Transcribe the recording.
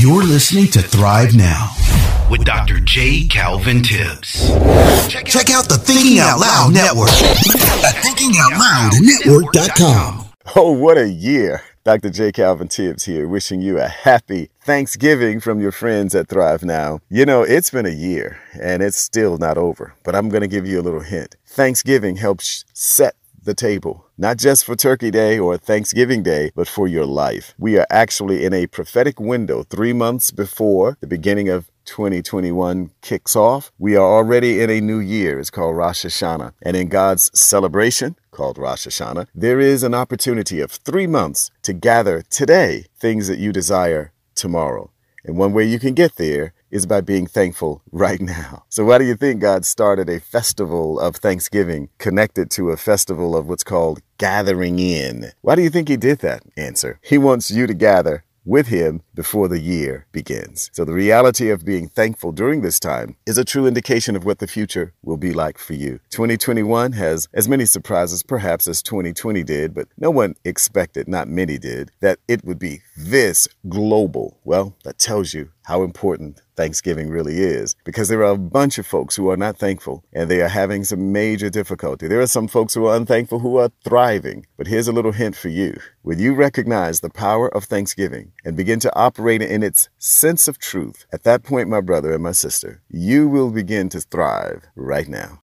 You're listening to Thrive Now with Dr. J. Calvin Tibbs. Check, Check out, out the Thinking Out Loud Network at thinkingoutloudnetwork.com. Oh, what a year! Dr. J. Calvin Tibbs here, wishing you a happy Thanksgiving from your friends at Thrive Now. You know, it's been a year and it's still not over, but I'm going to give you a little hint. Thanksgiving helps set the table, not just for Turkey Day or Thanksgiving Day, but for your life. We are actually in a prophetic window three months before the beginning of 2021 kicks off. We are already in a new year. It's called Rosh Hashanah. And in God's celebration, called Rosh Hashanah, there is an opportunity of three months to gather today things that you desire tomorrow. And one way you can get there is by being thankful right now. So, why do you think God started a festival of thanksgiving connected to a festival of what's called gathering in? Why do you think He did that? Answer He wants you to gather with him before the year begins. So the reality of being thankful during this time is a true indication of what the future will be like for you. 2021 has as many surprises perhaps as 2020 did, but no one expected, not many did, that it would be this global. Well, that tells you how important Thanksgiving really is because there are a bunch of folks who are not thankful and they are having some major difficulty. There are some folks who are unthankful who are thriving. But here's a little hint for you. When you recognize the power of Thanksgiving and begin to operate in its sense of truth, at that point, my brother and my sister, you will begin to thrive right now.